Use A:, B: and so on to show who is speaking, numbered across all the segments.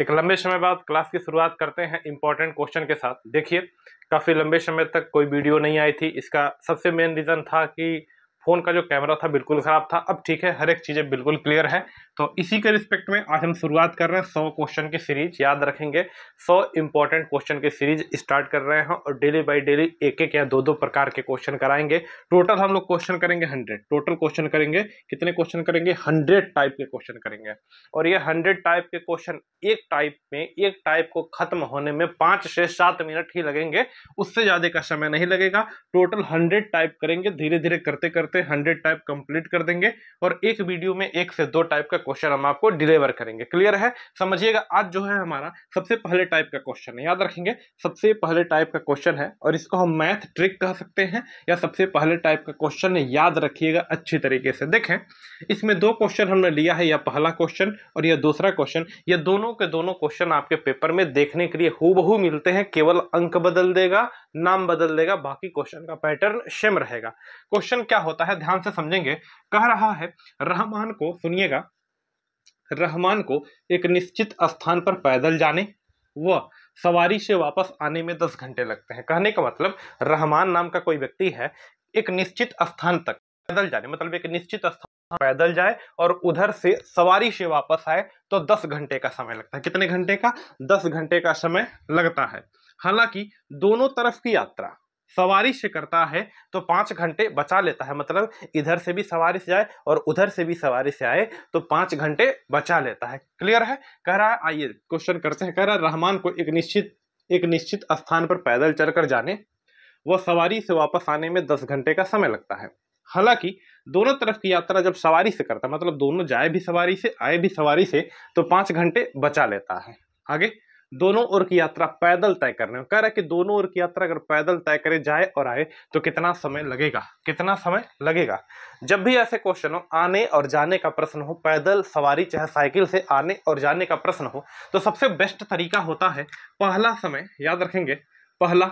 A: एक लंबे समय बाद क्लास की शुरुआत करते हैं इंपॉर्टेंट क्वेश्चन के साथ देखिए काफ़ी लंबे समय तक कोई वीडियो नहीं आई थी इसका सबसे मेन रीज़न था कि फ़ोन का जो कैमरा था बिल्कुल ख़राब था अब ठीक है हर एक चीज़ें बिल्कुल क्लियर है तो इसी के रिस्पेक्ट में आज हम शुरुआत कर रहे हैं सौ क्वेश्चन की सीरीज याद रखेंगे सौ इंपॉर्टेंट क्वेश्चन की सीरीज स्टार्ट कर रहे हैं और डेली बाय डेली एक एक या दो दो प्रकार के क्वेश्चन कराएंगे टोटल हम लोग क्वेश्चन करेंगे हंड्रेड टोटल क्वेश्चन करेंगे कितने क्वेश्चन करेंगे हंड्रेड टाइप के क्वेश्चन करेंगे और ये हंड्रेड टाइप के क्वेश्चन एक टाइप में एक टाइप को खत्म होने में पाँच से सात मिनट ही लगेंगे उससे ज़्यादा का समय नहीं लगेगा टोटल हंड्रेड टाइप करेंगे धीरे धीरे करते करते हंड्रेड टाइप कंप्लीट कर देंगे और एक वीडियो में एक से दो टाइप का क्वेश्चन हम आपको डिलीवर करेंगे क्लियर है समझिएगा आज जो है हमारा सबसे पहले टाइप का क्वेश्चन है याद रखेंगे सबसे पहले टाइप का क्वेश्चन है और इसको हम मैथ ट्रिक कह सकते हैं या सबसे पहले टाइप का क्वेश्चन है याद रखिएगा अच्छी तरीके से देखें इसमें दो क्वेश्चन हमने लिया है या पहला क्वेश्चन और यह दूसरा क्वेश्चन ये दोनों के दोनों क्वेश्चन आपके पेपर में देखने के लिए हूबहू मिलते हैं केवल अंक बदल देगा नाम बदल देगा बाकी क्वेश्चन का पैटर्न सेम रहेगा क्वेश्चन क्या होता है ध्यान से समझेंगे कह रहा है रहमान को सुनिएगा रहमान को एक निश्चित स्थान पर पैदल जाने व सवारी से वापस आने में दस घंटे लगते हैं कहने का मतलब रहमान नाम का कोई व्यक्ति है एक निश्चित स्थान तक पैदल जाने मतलब एक निश्चित स्थान पैदल जाए और उधर से सवारी से वापस आए तो दस घंटे का समय लगता है कितने घंटे का दस घंटे का समय लगता है हालांकि दोनों तरफ की यात्रा सवारी से करता है तो पाँच घंटे बचा लेता है मतलब इधर से भी सवारी से आए और उधर से भी सवारी से आए तो पाँच घंटे बचा लेता है क्लियर है कह रहा है आइए क्वेश्चन करते हैं कह रहा है रहमान को एक निश्चित एक निश्चित स्थान पर पैदल चलकर जाने व सवारी से वापस आने में दस घंटे का समय लगता है हालांकि दोनों तरफ की यात्रा जब सवारी से करता मतलब दोनों जाए भी सवारी से आए भी सवारी से तो पाँच घंटे बचा लेता है आगे दोनों ओर की यात्रा पैदल तय कर रहे हो कह रहा है कि दोनों ओर की यात्रा अगर पैदल तय करे जाए और आए तो कितना समय लगेगा कितना समय लगेगा जब भी ऐसे क्वेश्चन हो आने और जाने का प्रश्न हो पैदल सवारी चाहे साइकिल से आने और जाने का प्रश्न हो तो सबसे बेस्ट तरीका होता है पहला समय याद रखेंगे पहला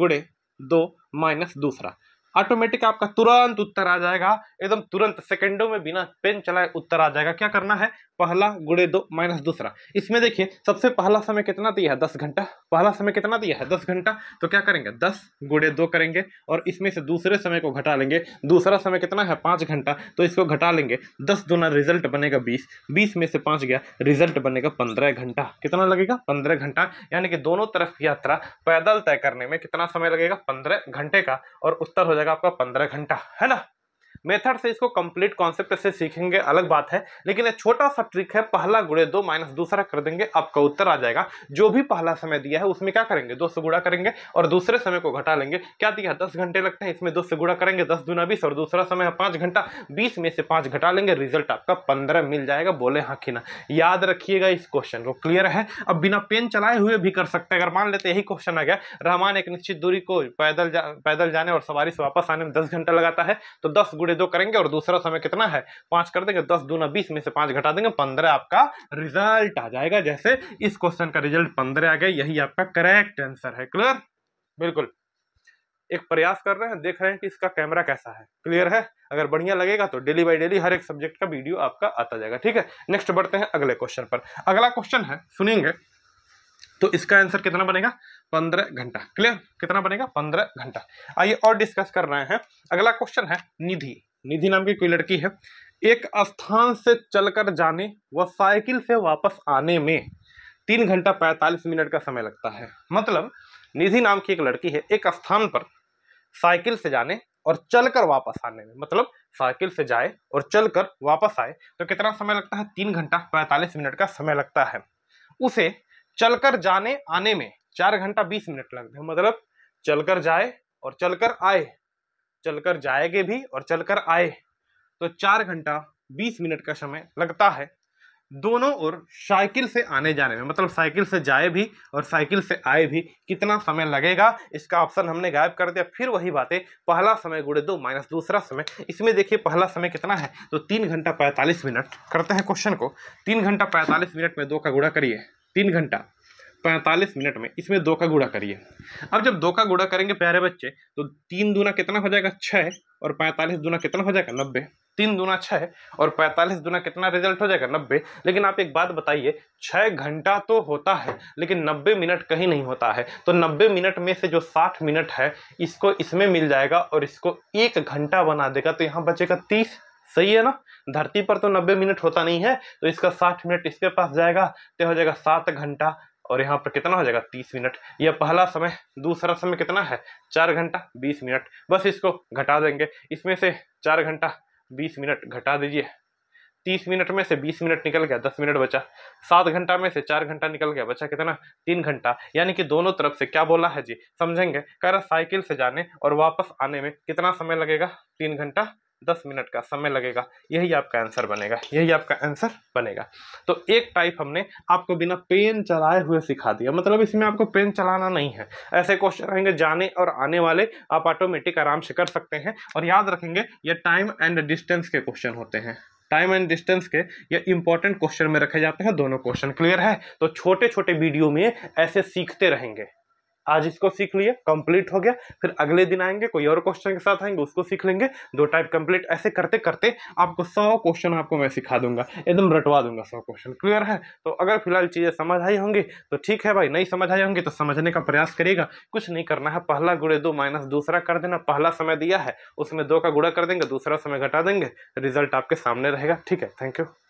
A: गुड़े दो माइनस दूसरा ऑटोमेटिक आपका तुरंत उत्तर आ जाएगा एकदम तुरंत सेकंडों में बिना पेन चलाए उत्तर आ जाएगा क्या करना है पहला गुड़े दो माइनस दूसरा इसमें देखिए सबसे पहला समय कितना दिया है दस घंटा पहला समय कितना दिया है दस घंटा तो क्या करेंगे दस गुड़े दो करेंगे और इसमें से दूसरे समय को घटा लेंगे दूसरा समय कितना है पाँच घंटा तो इसको घटा लेंगे दस दोना रिजल्ट बनेगा बीस बीस में से पाँच गया रिजल्ट बनेगा पंद्रह घंटा कितना लगेगा पंद्रह घंटा यानी कि दोनों तरफ यात्रा पैदल तय करने में कितना समय लगेगा पंद्रह घंटे का और उत्तर हो जाएगा जाएगा आपका पंद्रह घंटा है ना मेथड से इसको कंप्लीट कॉन्सेप्ट से सीखेंगे अलग बात है लेकिन एक छोटा सा ट्रिक है पहला गुड़े दो माइनस दूसरा कर देंगे आपका उत्तर आ जाएगा जो भी पहला समय दिया है उसमें क्या करेंगे दो से गुड़ा करेंगे और दूसरे समय को घटा लेंगे क्या दिया है दस घंटे लगते हैं इसमें दो से गुड़ा करेंगे दस दुना बीस और दूसरा समय है पाँच घंटा बीस में से पाँच घटा लेंगे रिजल्ट आपका पंद्रह मिल जाएगा बोले हाँ कि ना याद रखिएगा इस क्वेश्चन को क्लियर है अब बिना पेन चलाए हुए भी कर सकते हैं अगर मान लेते यही क्वेश्चन आ गया रहमान एक निश्चित दूरी को पैदल जा, पैदल जाने और सवारी से वापस आने में दस घंटा लगाता है तो दस गुड़े दो करेंगे और दूसरा समय कितना है पांच कर देंगे दस दूना बीस में से पांच घटा देंगे पंद्रह आपका रिजल्ट आ जाएगा जैसे इस क्वेश्चन का रिजल्ट पंद्रह आ गया यही आपका करेक्ट आंसर है क्लियर बिल्कुल एक प्रयास कर रहे हैं देख रहे हैं कि इसका कैमरा कैसा है क्लियर है अगर बढ़िया लगेगा तो डेली बाय डेली हर एक सब्जेक्ट का वीडियो आपका आता जाएगा ठीक है नेक्स्ट बढ़ते हैं अगले क्वेश्चन पर अगला क्वेश्चन है सुनेंगे तो इसका आंसर कितना बनेगा पंद्रह घंटा क्लियर कितना बनेगा पंद्रह घंटा आइए और डिस्कस कर रहे हैं अगला क्वेश्चन है निधि निधि नाम की कोई लड़की है एक स्थान से चलकर जाने व साइकिल से वापस आने में तीन घंटा पैंतालीस मिनट का समय लगता है मतलब निधि नाम की एक लड़की है एक स्थान पर साइकिल से जाने और चलकर वापस आने में मतलब साइकिल से जाए और चलकर वापस आए तो कितना समय लगता है तीन घंटा पैंतालीस मिनट का समय लगता है उसे चलकर जाने आने में चार घंटा बीस मिनट लगते हैं मतलब चलकर जाए और चलकर आए चलकर जाएंगे भी और चलकर आए तो चार घंटा बीस मिनट का समय लगता है दोनों और साइकिल से आने जाने में मतलब साइकिल से जाए भी और साइकिल से आए भी कितना समय लगेगा इसका ऑप्शन हमने गायब कर दिया फिर वही बातें पहला समय गुड़े दो माइनस दूसरा समय इसमें देखिए पहला समय कितना है तो तीन घंटा पैंतालीस मिनट करते हैं क्वेश्चन को तीन घंटा पैंतालीस मिनट में दो का गुड़ा करिए तीन घंटा पैंतालीस मिनट में इसमें दो का गुड़ा करिए अब जब दो का गुड़ा करेंगे प्यारे बच्चे तो तीन दूना कितना हो जाएगा छः और पैंतालीस दूना कितना हो जाएगा नब्बे तीन दूना छः और पैंतालीस दूना कितना रिजल्ट हो जाएगा नब्बे लेकिन आप एक बात बताइए छः घंटा तो होता है लेकिन नब्बे मिनट कहीं नहीं होता है तो नब्बे मिनट में से जो साठ मिनट है इसको इसमें मिल जाएगा और इसको एक घंटा बना देगा तो यहाँ बचेगा तीस सही है ना धरती पर तो 90 मिनट होता नहीं है तो इसका 60 मिनट इसके पास जाएगा तो हो जाएगा सात घंटा और यहाँ पर कितना हो जाएगा तीस मिनट यह पहला समय दूसरा समय कितना है चार घंटा बीस मिनट बस इसको घटा देंगे इसमें से चार घंटा बीस मिनट घटा दीजिए तीस मिनट में से बीस मिनट निकल गया दस मिनट बचा सात घंटा में से चार घंटा निकल गया बचा कितना तीन घंटा यानी कि दोनों तरफ से क्या बोला है जी समझेंगे कह रहा साइकिल से जाने और वापस आने में कितना समय लगेगा तीन घंटा दस मिनट का समय लगेगा यही आपका आंसर बनेगा यही आपका आंसर बनेगा तो एक टाइप हमने आपको बिना पेन चलाए हुए सिखा दिया मतलब इसमें आपको पेन चलाना नहीं है ऐसे क्वेश्चन रहेंगे जाने और आने वाले आप ऑटोमेटिक आराम से कर सकते हैं और याद रखेंगे ये टाइम एंड डिस्टेंस के क्वेश्चन होते हैं टाइम एंड डिस्टेंस के ये इंपॉर्टेंट क्वेश्चन में रखे जाते हैं दोनों क्वेश्चन क्लियर है तो छोटे छोटे वीडियो में ऐसे सीखते रहेंगे आज इसको सीख लिए कंप्लीट हो गया फिर अगले दिन आएंगे कोई और क्वेश्चन के साथ आएंगे उसको सीख लेंगे दो टाइप कंप्लीट ऐसे करते करते आपको सौ क्वेश्चन आपको मैं सिखा दूंगा एकदम रटवा दूंगा सौ क्वेश्चन क्लियर है तो अगर फिलहाल चीज़ें समझ आई होंगी तो ठीक है भाई नहीं समझ आई होंगी तो समझने का प्रयास करिएगा कुछ नहीं करना है पहला गुड़े दो माइनस दूसरा कर देना पहला समय दिया है उसमें दो का गुड़ा कर देंगे दूसरा समय घटा देंगे रिजल्ट आपके सामने रहेगा ठीक है थैंक यू